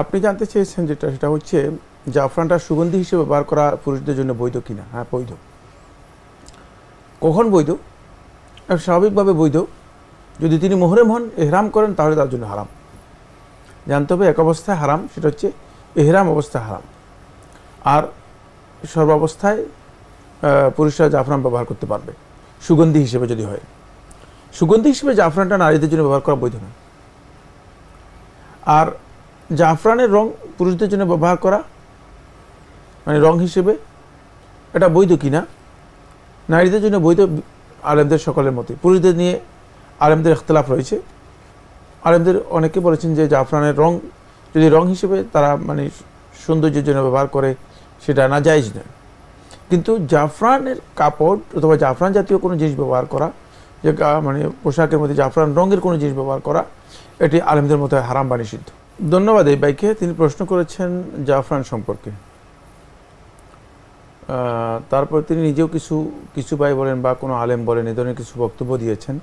আপনি জানতে চেয়েছেন যেটা সেটা হচ্ছে জাফরানটা সুগন্ধি হিসেবে ব্যবহার করা পুরুষদের জন্য বৈধ কিনা হ্যাঁ বৈধ কখন বৈধ স্বাভাবিকভাবে বৈধ যদি তিনি মোহরেম হন এহরাম করেন তাহলে তার জন্য হারাম জানতে হবে এক অবস্থায় হারাম সেটা হচ্ছে এহরাম অবস্থায় হারাম আর সর্বাবস্থায় পুরুষরা জাফরান ব্যবহার করতে পারবে সুগন্ধি হিসেবে যদি হয় সুগন্ধি হিসেবে জাফরানটা নারীদের জন্য ব্যবহার করা বৈধ না আর জাফরানের রং পুরুষদের জন্য ব্যবহার করা মানে রং হিসেবে এটা বৈধ কিনা নারীদের জন্য বৈধ আলেমদের সকলের মতে পুরুষদের নিয়ে আলেমদের ইখতলাফ রয়েছে আলেমদের অনেকে বলেছেন যে জাফরানের রং যদি রং হিসেবে তারা মানে সৌন্দর্যের জন্য ব্যবহার করে সেটা না যাইজ নয় কিন্তু জাফরানের কাপড় অথবা জাফরান জাতীয় কোনো জিনিস ব্যবহার করা যে মানে পোশাকের মধ্যে জাফরান রঙের কোনো জিনিস ব্যবহার করা এটি আলেমদের মতো হারাম বা নিষিদ্ধ ধন্যবাদ এই বাইকে তিনি প্রশ্ন করেছেন জাফরান সম্পর্কে তারপর তিনি নিজেও কিছু কিছু ভাই বলেন বা কোনো আলেম বলেন এ ধরনের কিছু বক্তব্য দিয়েছেন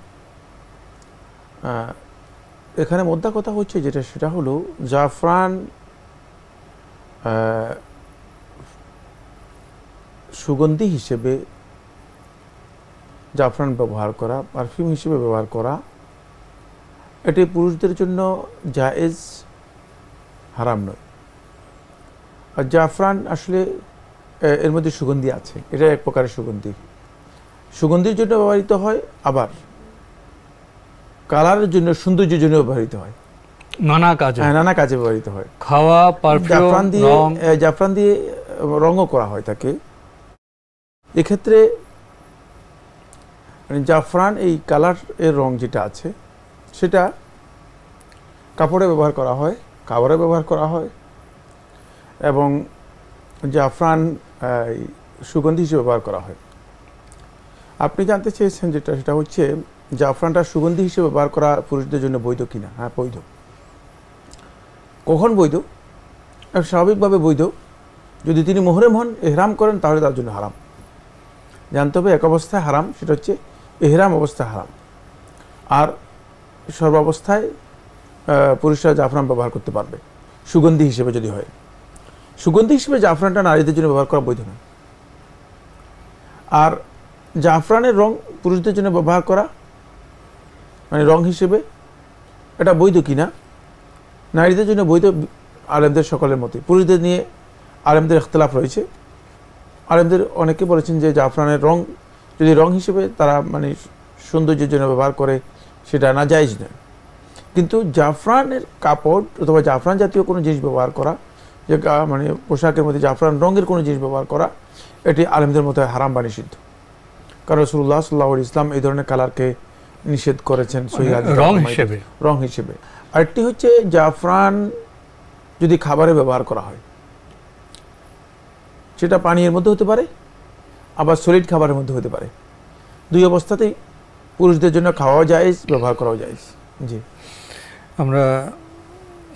এখানে মোদ্দা কথা হচ্ছে যেটা সেটা হলো জাফরান সুগন্ধি হিসেবে জাফরান ব্যবহার করা পারফিউম হিসেবে ব্যবহার করা এটি পুরুষদের জন্য জায়েজ হারাম নয় আর জাফরান আসলে এর মধ্যে সুগন্ধি আছে এটা এক প্রকারের সুগন্ধি সুগন্ধির জন্য ব্যবহৃত হয় আবার কালারের জন্য সৌন্দর্যের জন্য ব্যবহৃত হয় নানা কাজে হ্যাঁ নানা কাজে ব্যবহৃত হয় খাওয়া জাফরান দিয়ে জাফরান দিয়ে রঙও করা হয় তাকে এক্ষেত্রে মানে জাফরান এই কালার এর রং যেটা আছে সেটা কাপড়ে ব্যবহার করা হয় কাভারে ব্যবহার করা হয় এবং জাফরান সুগন্ধি হিসেবে ব্যবহার করা হয় আপনি জানতে চেয়েছেন যেটা সেটা হচ্ছে জাফরানটা সুগন্ধি হিসেবে ব্যবহার করা পুরুষদের জন্য বৈধ কিনা হ্যাঁ বৈধ কখন বৈধ স্বাভাবিকভাবে বৈধ যদি তিনি মোহরেম হন এহরাম করেন তাহলে তার জন্য হারাম জানতে হবে এক অবস্থায় হারাম সেটা হচ্ছে এহরাম অবস্থায় হারাম আর সর্বাবস্থায় পুরুষরা জাফরান ব্যবহার করতে পারবে সুগন্ধি হিসেবে যদি হয় সুগন্ধি হিসেবে জাফরানটা নারীদের জন্য ব্যবহার করা বৈধ নয় আর জাফরানের রং পুরুষদের জন্য ব্যবহার করা মানে রং হিসেবে এটা বৈধ কিনা নারীদের জন্য বৈধ আলেমদের সকলের মতে পুরুষদের নিয়ে আলেমদের ইখতলাফ রয়েছে আলেমদের অনেকে বলেছেন যে জাফরানের রং যদি রং হিসেবে তারা মানে সৌন্দর্যের জন্য ব্যবহার করে সেটা না জায়জ নয় কিন্তু জাফরানের কাপড় অথবা জাফরান জাতীয় কোনো জিনিস ব্যবহার করা যে মানে পোশাকের মধ্যে জাফরান রঙের কোনো জিনিস ব্যবহার করা এটি আলেমদের মতো হারাম বা নিষিদ্ধ কারণ রসুল্লাহ সাল্লাহ ইসলাম এই ধরনের কালারকে নিষেধ করেছেন মানে রং হিসেবে রং হিসেবে আরেকটি হচ্ছে জাফরান যদি খাবারে ব্যবহার করা হয় সেটা পানীয়ের মধ্যে হতে পারে আবার সলিড খাবারের মধ্যে হতে পারে দুই অবস্থাতেই পুরুষদের জন্য খাওয়াও যায় ব্যবহার করাও যায় জি আমরা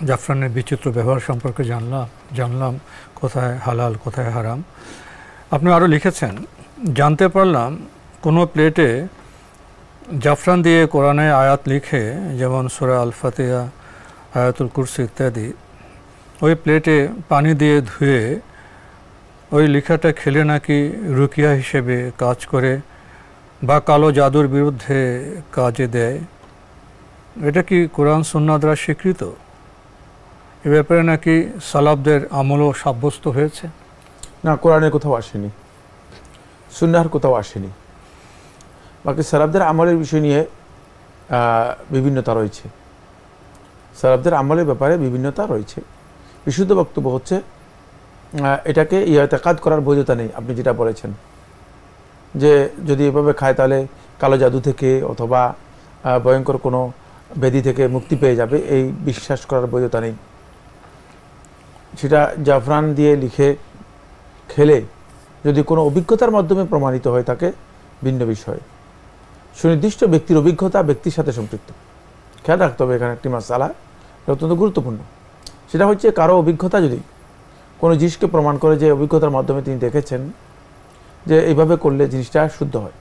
জাফরানের বিচিত্র ব্যবহার সম্পর্কে জানলাম জানলাম কোথায় হালাল কোথায় হারাম আপনি আরও লিখেছেন জানতে পারলাম কোনো প্লেটে জাফরান দিয়ে কোরআনে আয়াত লিখে যেমন সোরা আল ফাতেহা আয়াতুল কুরসি ইত্যাদি ওই প্লেটে পানি দিয়ে ধুয়ে ওই লেখাটা খেলে নাকি রুকিয়া হিসেবে কাজ করে বা কালো জাদুর বিরুদ্ধে কাজে দেয় এটা কি কোরআন সন্না দ্বারা স্বীকৃত এ ব্যাপারে নাকি সালাবদের আমলও সাব্যস্ত হয়েছে না কোরআনে কোথাও আসেনি সুন্নার কোথাও আসেনি বাকি সালাবদের আমলের বিষয় নিয়ে বিভিন্নতা রয়েছে সালাবদের আমলের ব্যাপারে বিভিন্নতা রয়েছে বিশুদ্ধ বক্তব্য হচ্ছে এটাকে ইয়েতে কাজ করার বৈধতা নেই আপনি যেটা বলেছেন যে যদি এভাবে খায় তাহলে কালো জাদু থেকে অথবা ভয়ঙ্কর কোনো বেদি থেকে মুক্তি পেয়ে যাবে এই বিশ্বাস করার বৈধতা নেই সেটা জাফরান দিয়ে লিখে খেলে যদি কোনো অভিজ্ঞতার মাধ্যমে প্রমাণিত হয় থাকে ভিন্ন বিষয়ে সুনির্দিষ্ট ব্যক্তির অভিজ্ঞতা ব্যক্তির সাথে সম্পৃক্ত খেয়াল রাখতে হবে এখানে একটি মাসালা অত্যন্ত গুরুত্বপূর্ণ সেটা হচ্ছে কারো অভিজ্ঞতা যদি কোনো জিনিসকে প্রমাণ করে যে অভিজ্ঞতার মাধ্যমে তিনি দেখেছেন যে এইভাবে করলে জিনিসটা শুদ্ধ হয়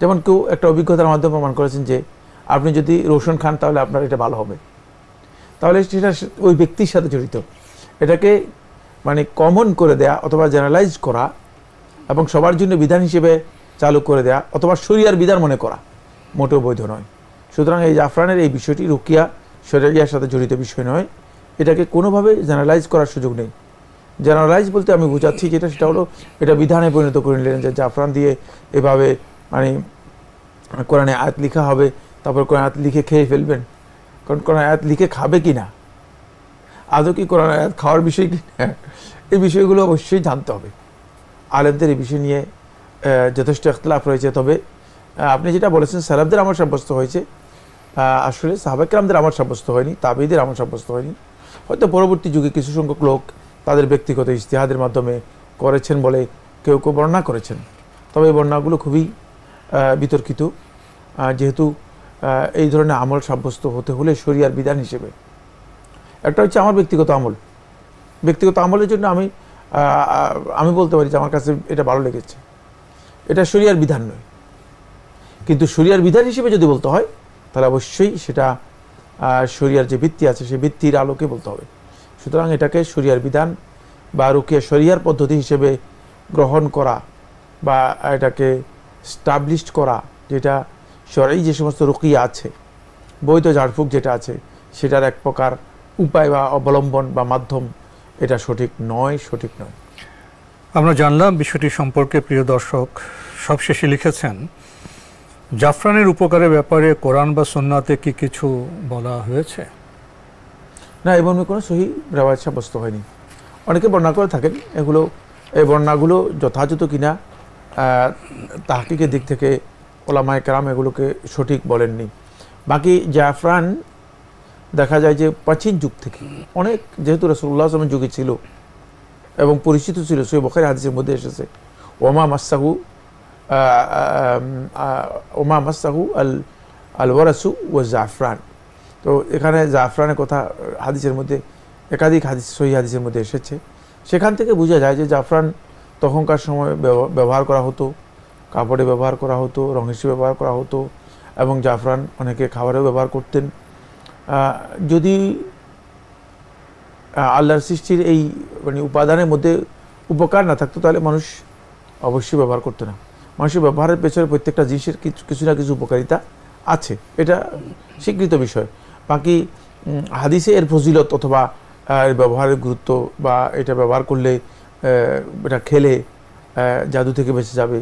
যেমন কেউ একটা অভিজ্ঞতার মাধ্যমে প্রমাণ করেছেন যে আপনি যদি রোশন খান তাহলে আপনার এটা ভালো হবে তাহলে সেটা ওই ব্যক্তির সাথে জড়িত এটাকে মানে কমন করে দেয়া অথবা জেনারেলাইজ করা এবং সবার জন্য বিধান হিসেবে চালু করে দেয়া অথবা শরিয়ার বিধান মনে করা মোটেও বৈধ নয় সুতরাং এই জাফরানের এই বিষয়টি রুকিয়া শরিয়ার সাথে জড়িত বিষয় নয় এটাকে কোনোভাবে জেনারেলাইজ করার সুযোগ নেই জেনারেলাইজ বলতে আমি বোঝাচ্ছি যেটা সেটা হলো এটা বিধানে পরিণত করে নিলেন যে জাফরান দিয়ে এভাবে মানে কোরআনে আয়াত লিখা হবে তারপর কোরআন আয়াত লিখে খেয়ে ফেলবেন কারণ কোরআন আয়াত লিখে খাবে কি না আদৌ কি কোরআন আয়াত খাওয়ার বিষয় কি না এই বিষয়গুলো অবশ্যই জানতে হবে আলেমদের এই বিষয় নিয়ে যথেষ্ট একতলাফ রয়েছে তবে আপনি যেটা বলেছেন সালাবদের আমার সাব্যস্ত হয়েছে আসলে সাহাবাকরামদের আমার সাব্যস্ত হয়নি তাবিদের আমার সাব্যস্ত হয়নি হয়তো পরবর্তী যুগে কিছু সংখ্যক লোক তাদের ব্যক্তিগত ইশতেহাদের মাধ্যমে করেছেন বলে কেউ কেউ বর্ণনা করেছেন তবে এই বর্ণনাগুলো খুবই বিতর্কিত যেহেতু এই ধরনের আমল সাব্যস্ত হতে হলে শরিয়ার বিধান হিসেবে একটা হচ্ছে আমার ব্যক্তিগত আমল ব্যক্তিগত আমলের জন্য আমি আমি বলতে পারি যে আমার কাছে এটা ভালো লেগেছে এটা শরিয়ার বিধান নয় কিন্তু শরিয়ার বিধান হিসেবে যদি বলতে হয় তাহলে অবশ্যই সেটা শরিয়ার যে ভিত্তি আছে সেই ভিত্তির আলোকে বলতে হবে সুতরাং এটাকে শরিয়ার বিধান বা রুকিয়া শরিয়ার পদ্ধতি হিসেবে গ্রহণ করা বা এটাকে স্টাবলিশড করা যেটা সরাই যে সমস্ত রুকিয়া আছে বৈধ ঝাড়ফুঁক যেটা আছে সেটার এক প্রকার উপায় বা অবলম্বন বা মাধ্যম এটা সঠিক নয় সঠিক নয় আমরা জানলাম বিষয়টি সম্পর্কে প্রিয় দর্শক সবশেষে লিখেছেন জাফরানের উপকারের ব্যাপারে কোরআন বা সন্নাতে কি কিছু বলা হয়েছে না এবং কোনো সহি রেওয়াজ সাব্যস্ত হয়নি অনেকে বর্ণনা করে থাকেন এগুলো এই বর্ণাগুলো যথাযথ কিনা তাহাকিকের দিক থেকে ওলামায় কেরাম এগুলোকে সঠিক বলেননি বাকি জাফরান দেখা যায় যে প্রাচীন যুগ থেকে অনেক যেহেতু রসুল্লাহ আসলামের যুগে ছিল এবং পরিচিত ছিল সে বখের হাদিসের মধ্যে এসেছে ওমা মাসাহু ওমা মাসাহু আল আল ওয়ারাসু ও জাফরান তো এখানে জাফরানের কথা হাদিসের মধ্যে একাধিক হাদিস সহি হাদিসের মধ্যে এসেছে সেখান থেকে বোঝা যায় যে জাফরান তখনকার সময় ব্যবহার করা হতো কাপড়ে ব্যবহার করা হতো রঙ হিসেবে ব্যবহার করা হতো এবং জাফরান অনেকে খাবারেও ব্যবহার করতেন যদি আল্লাহর সৃষ্টির এই মানে উপাদানের মধ্যে উপকার না থাকতো তাহলে মানুষ অবশ্যই ব্যবহার করতো না মানুষের ব্যবহারের পেছনে প্রত্যেকটা জিনিসের কিছু না কিছু উপকারিতা আছে এটা স্বীকৃত বিষয় বাকি হাদিসে এর ফজিলত অথবা এর ব্যবহারের গুরুত্ব বা এটা ব্যবহার করলে এটা খেলে জাদু থেকে বেঁচে যাবে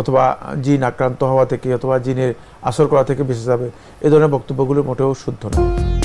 অথবা জিন আক্রান্ত হওয়া থেকে অথবা জিনের আসর করা থেকে বেঁচে যাবে এ ধরনের বক্তব্যগুলো মোটেও শুদ্ধ নয়